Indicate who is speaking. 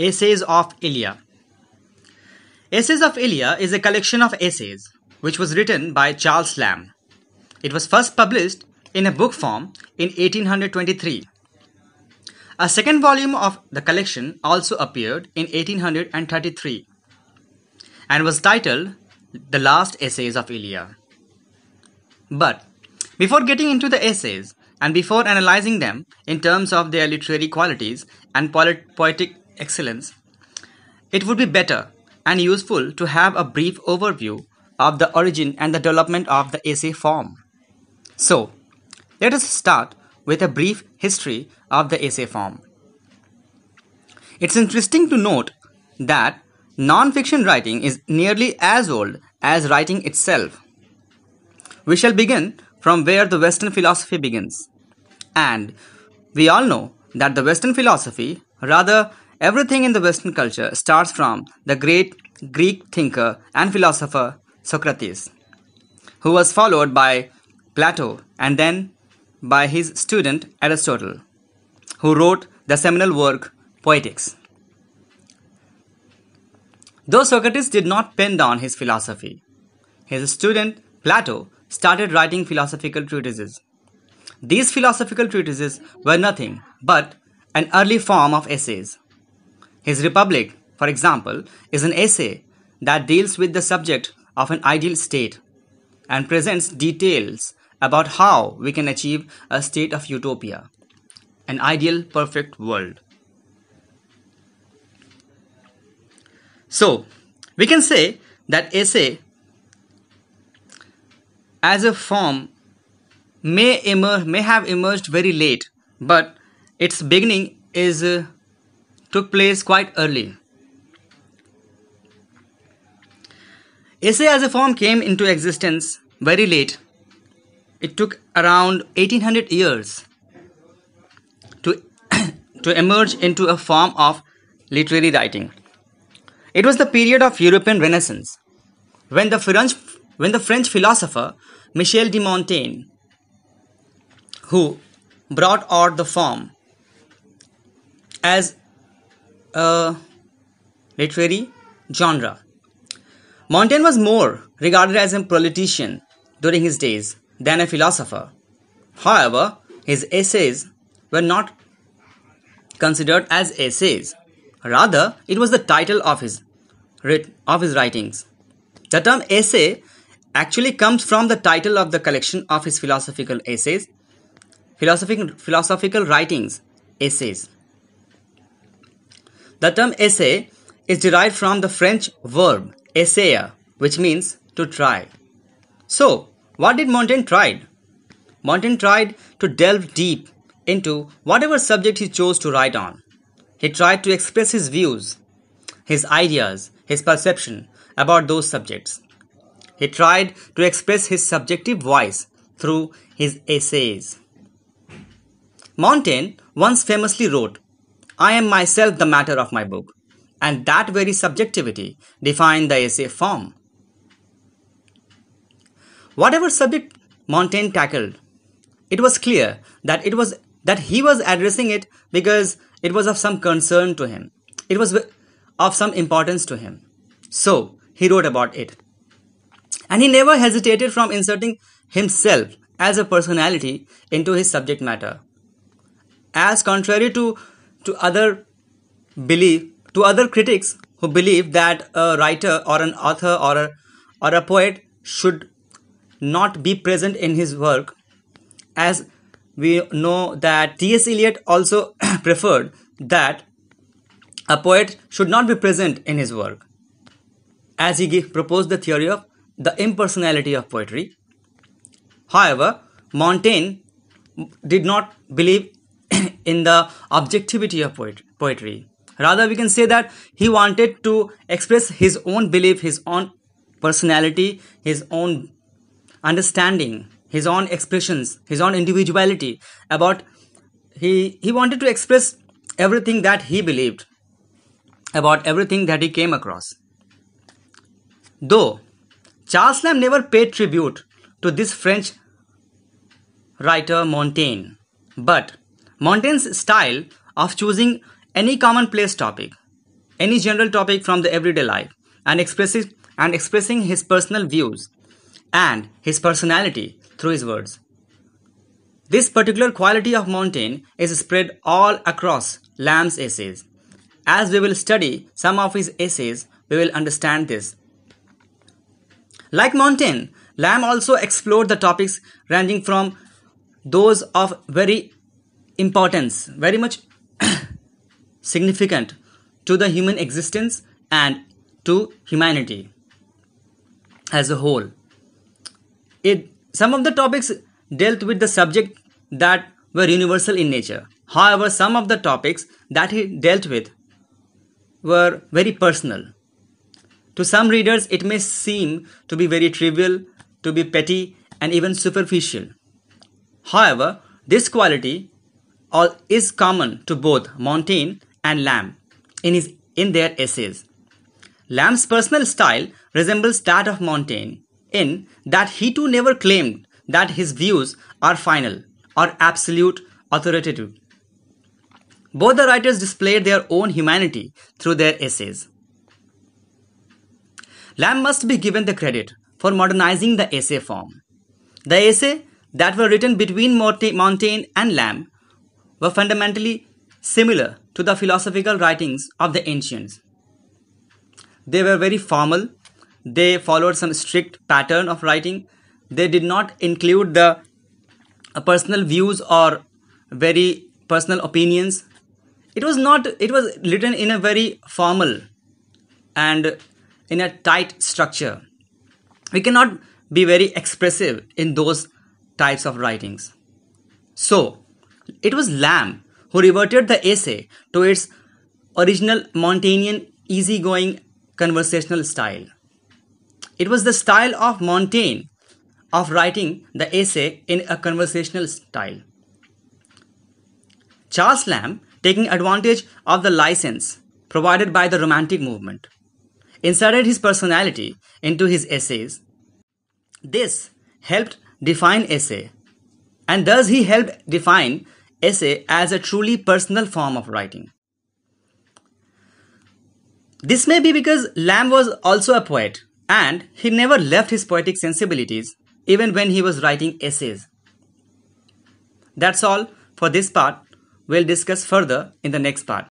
Speaker 1: Essays of Ilya. Essays of Ilya is a collection of essays which was written by Charles Lamb. It was first published in a book form in 1823. A second volume of the collection also appeared in 1833 and was titled The Last Essays of Ilya. But before getting into the essays and before analyzing them in terms of their literary qualities and poetic excellence, it would be better and useful to have a brief overview of the origin and the development of the essay form. So, let us start with a brief history of the essay form. It's interesting to note that non-fiction writing is nearly as old as writing itself. We shall begin from where the Western philosophy begins. And we all know that the Western philosophy rather Everything in the Western culture starts from the great Greek thinker and philosopher Socrates, who was followed by Plato and then by his student Aristotle, who wrote the seminal work Poetics. Though Socrates did not pin down his philosophy, his student Plato started writing philosophical treatises. These philosophical treatises were nothing but an early form of essays his Republic, for example, is an essay that deals with the subject of an ideal state and presents details about how we can achieve a state of utopia, an ideal perfect world. So, we can say that essay as a form may emerge may have emerged very late but its beginning is uh, took place quite early. Essay as a form came into existence very late. It took around 1800 years to, to emerge into a form of literary writing. It was the period of European Renaissance when the French, when the French philosopher Michel de Montaigne, who brought out the form as a literary genre. Montaigne was more regarded as a politician during his days than a philosopher. However, his essays were not considered as essays. Rather, it was the title of his, of his writings. The term essay actually comes from the title of the collection of his philosophical essays, philosophic, philosophical writings, essays. The term essay is derived from the French verb essayer, which means to try. So, what did Montaigne try? Montaigne tried to delve deep into whatever subject he chose to write on. He tried to express his views, his ideas, his perception about those subjects. He tried to express his subjective voice through his essays. Montaigne once famously wrote I am myself the matter of my book, and that very subjectivity defined the essay form. Whatever subject Montaigne tackled, it was clear that it was that he was addressing it because it was of some concern to him. It was of some importance to him. So he wrote about it. And he never hesitated from inserting himself as a personality into his subject matter. As contrary to to other believe to other critics who believe that a writer or an author or a, or a poet should not be present in his work as we know that T.S. Eliot also preferred that a poet should not be present in his work as he gave, proposed the theory of the impersonality of poetry. However, Montaigne did not believe in the objectivity of poetry. Rather, we can say that he wanted to express his own belief, his own personality, his own understanding, his own expressions, his own individuality about he he wanted to express everything that he believed about everything that he came across. Though Charles Lamb never paid tribute to this French writer Montaigne, but Montaigne's style of choosing any commonplace topic, any general topic from the everyday life, and expressing and expressing his personal views and his personality through his words. This particular quality of Montaigne is spread all across Lamb's essays. As we will study some of his essays, we will understand this. Like Montaigne, Lamb also explored the topics ranging from those of very importance, very much significant to the human existence and to humanity as a whole. It, some of the topics dealt with the subject that were universal in nature. However, some of the topics that he dealt with were very personal. To some readers, it may seem to be very trivial, to be petty, and even superficial. However, this quality all is common to both Montaigne and Lamb in, his, in their essays. Lamb's personal style resembles that of Montaigne in that he too never claimed that his views are final or absolute authoritative. Both the writers displayed their own humanity through their essays. Lamb must be given the credit for modernizing the essay form. The essay that were written between Montaigne and Lamb were fundamentally similar to the philosophical writings of the ancients. They were very formal, they followed some strict pattern of writing, they did not include the uh, personal views or very personal opinions. It was not, it was written in a very formal and in a tight structure. We cannot be very expressive in those types of writings. So, it was Lamb who reverted the essay to its original Montaignean easygoing conversational style. It was the style of Montaigne of writing the essay in a conversational style. Charles Lamb, taking advantage of the license provided by the Romantic movement, inserted his personality into his essays. This helped define essay, and thus he helped define essay as a truly personal form of writing. This may be because Lamb was also a poet and he never left his poetic sensibilities even when he was writing essays. That's all for this part. We'll discuss further in the next part.